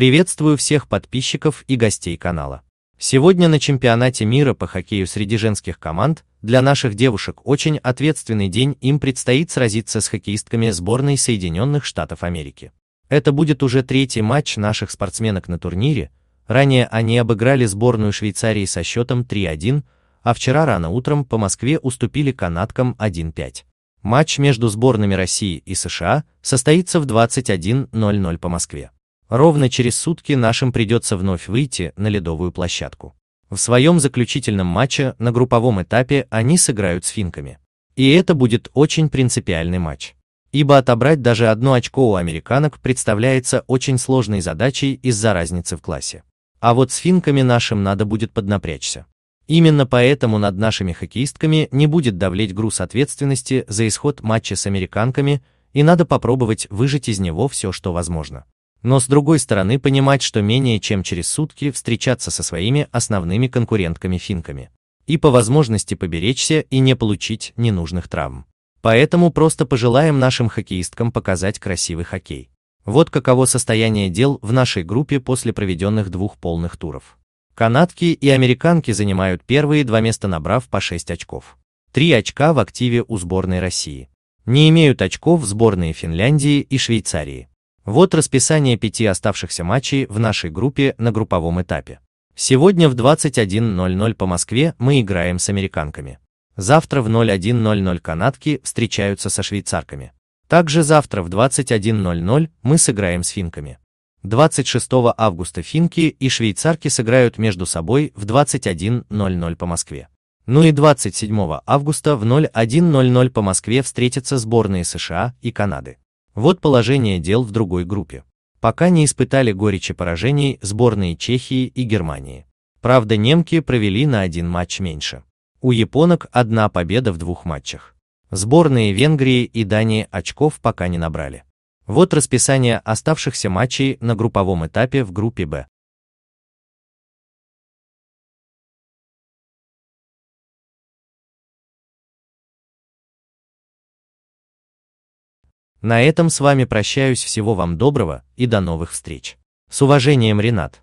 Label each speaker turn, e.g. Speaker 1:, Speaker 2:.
Speaker 1: Приветствую всех подписчиков и гостей канала. Сегодня на чемпионате мира по хоккею среди женских команд для наших девушек очень ответственный день, им предстоит сразиться с хоккеистками сборной Соединенных Штатов Америки. Это будет уже третий матч наших спортсменок на турнире, ранее они обыграли сборную Швейцарии со счетом 3-1, а вчера рано утром по Москве уступили канадкам 1-5. Матч между сборными России и США состоится в 21.00 по Москве. Ровно через сутки нашим придется вновь выйти на ледовую площадку. В своем заключительном матче на групповом этапе они сыграют с финками. И это будет очень принципиальный матч. Ибо отобрать даже одно очко у американок представляется очень сложной задачей из-за разницы в классе. А вот с финками нашим надо будет поднапрячься. Именно поэтому над нашими хоккеистками не будет давлеть груз ответственности за исход матча с американками, и надо попробовать выжать из него все, что возможно. Но с другой стороны понимать, что менее чем через сутки встречаться со своими основными конкурентками-финками. И по возможности поберечься и не получить ненужных травм. Поэтому просто пожелаем нашим хоккеисткам показать красивый хоккей. Вот каково состояние дел в нашей группе после проведенных двух полных туров. Канадки и американки занимают первые два места, набрав по 6 очков. Три очка в активе у сборной России. Не имеют очков в сборные Финляндии и Швейцарии. Вот расписание пяти оставшихся матчей в нашей группе на групповом этапе. Сегодня в 21.00 по Москве мы играем с американками. Завтра в 01.00 канадки встречаются со швейцарками. Также завтра в 21.00 мы сыграем с финками. 26 августа финки и швейцарки сыграют между собой в 21.00 по Москве. Ну и 27 августа в 01.00 по Москве встретятся сборные США и Канады. Вот положение дел в другой группе. Пока не испытали горечи поражений сборные Чехии и Германии. Правда, немки провели на один матч меньше. У японок одна победа в двух матчах. Сборные Венгрии и Дании очков пока не набрали. Вот расписание оставшихся матчей на групповом этапе в группе «Б».
Speaker 2: На этом с вами прощаюсь, всего вам доброго и до новых встреч. С уважением, Ренат.